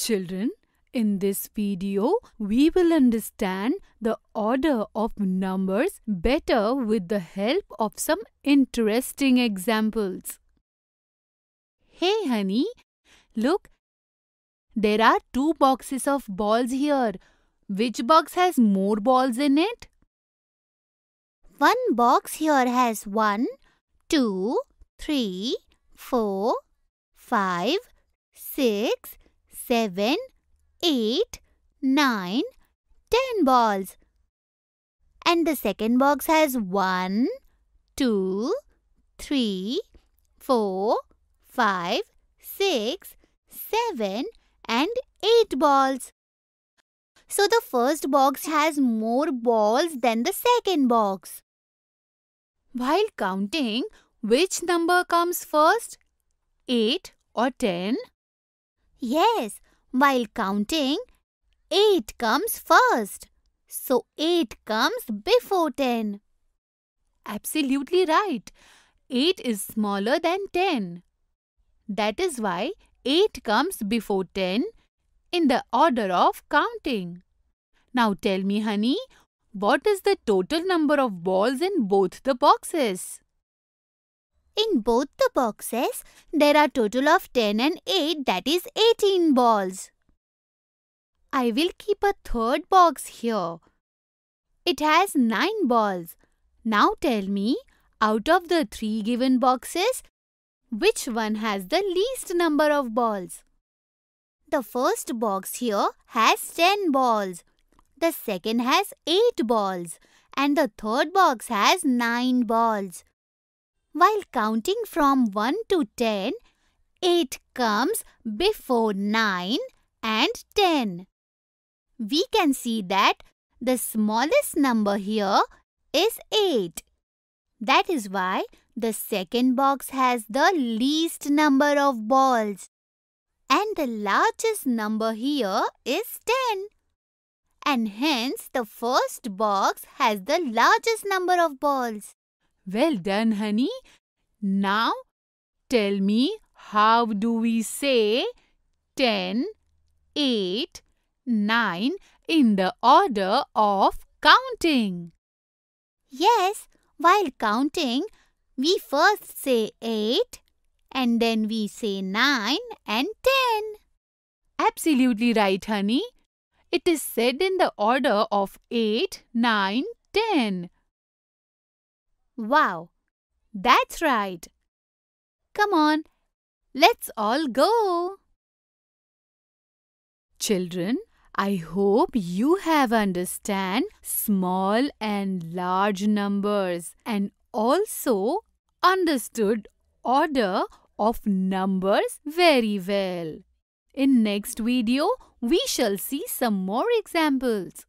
Children, in this video, we will understand the order of numbers better with the help of some interesting examples. Hey honey, look, there are two boxes of balls here. Which box has more balls in it? One box here has one, two, three, four, five, six seven, eight, nine, ten balls. And the second box has one, two, three, four, five, six, seven, and 8 balls. So the first box has more balls than the second box. While counting, which number comes first? 8 or 10? Yes, while counting, 8 comes first. So 8 comes before 10. Absolutely right. 8 is smaller than 10. That is why 8 comes before 10 in the order of counting. Now tell me honey, what is the total number of balls in both the boxes? In both the boxes, there are total of 10 and 8 that is 18 balls. I will keep a third box here. It has 9 balls. Now tell me, out of the 3 given boxes, which one has the least number of balls? The first box here has 10 balls. The second has 8 balls. And the third box has 9 balls. While counting from 1 to 10, 8 comes before 9 and 10. We can see that the smallest number here is 8. That is why the second box has the least number of balls. And the largest number here is 10. And hence the first box has the largest number of balls. Well done, honey. Now tell me how do we say 10, 8, 9 in the order of counting? Yes, while counting, we first say 8 and then we say 9 and 10. Absolutely right, honey. It is said in the order of 8, 9, 10. Wow, that's right. Come on, let's all go. Children, I hope you have understand small and large numbers and also understood order of numbers very well. In next video, we shall see some more examples.